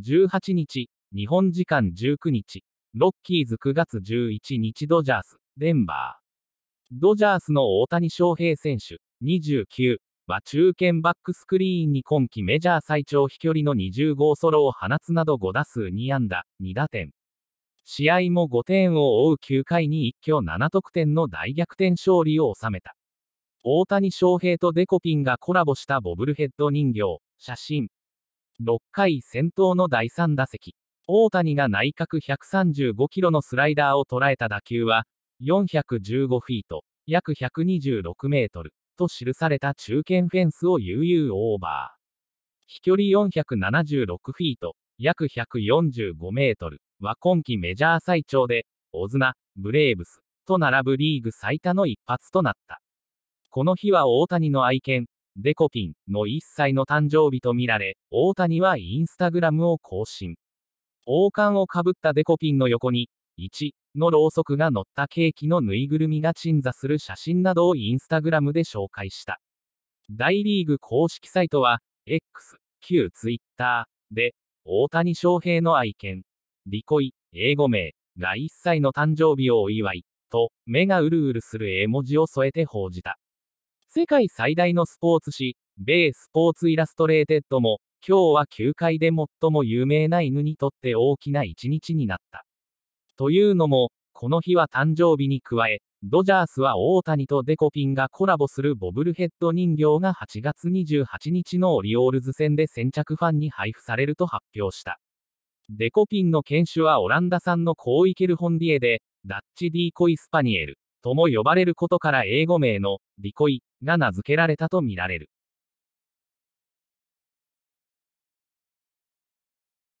18日、日本時間19日、ロッキーズ9月11日ドジャース、デンバー。ドジャースの大谷翔平選手、29は中堅バックスクリーンに今季メジャー最長飛距離の20号ソロを放つなど5打数2安打、2打点。試合も5点を追う9回に一挙7得点の大逆転勝利を収めた。大谷翔平とデコピンがコラボしたボブルヘッド人形、写真、6回先頭の第3打席、大谷が内角135キロのスライダーを捉えた打球は、415フィート、約126メートル、と記された中堅フェンスを悠々オーバー。飛距離476フィート、約145メートル、は今季メジャー最長で、オズナ、ブレーブス、と並ぶリーグ最多の一発となった。この日は大谷の愛犬、デコピンの1歳の誕生日とみられ、大谷はインスタグラムを更新。王冠をかぶったデコピンの横に、1のろうそくが乗ったケーキのぬいぐるみが鎮座する写真などをインスタグラムで紹介した。大リーグ公式サイトは、X、旧 Twitter で、大谷翔平の愛犬、リコイ、英語名、が1歳の誕生日をお祝い、と、目がうるうるする絵文字を添えて報じた。世界最大のスポーツ誌、米スポーツイラストレーテッドも、今日は球界で最も有名な犬にとって大きな一日になった。というのも、この日は誕生日に加え、ドジャースは大谷とデコピンがコラボするボブルヘッド人形が8月28日のオリオールズ戦で先着ファンに配布されると発表した。デコピンの犬種はオランダ産のコーイケルホンディエで、ダッチ・ディーコイ・スパニエル。とも呼ばれることから英語名のリコイが名付けられたとみられる。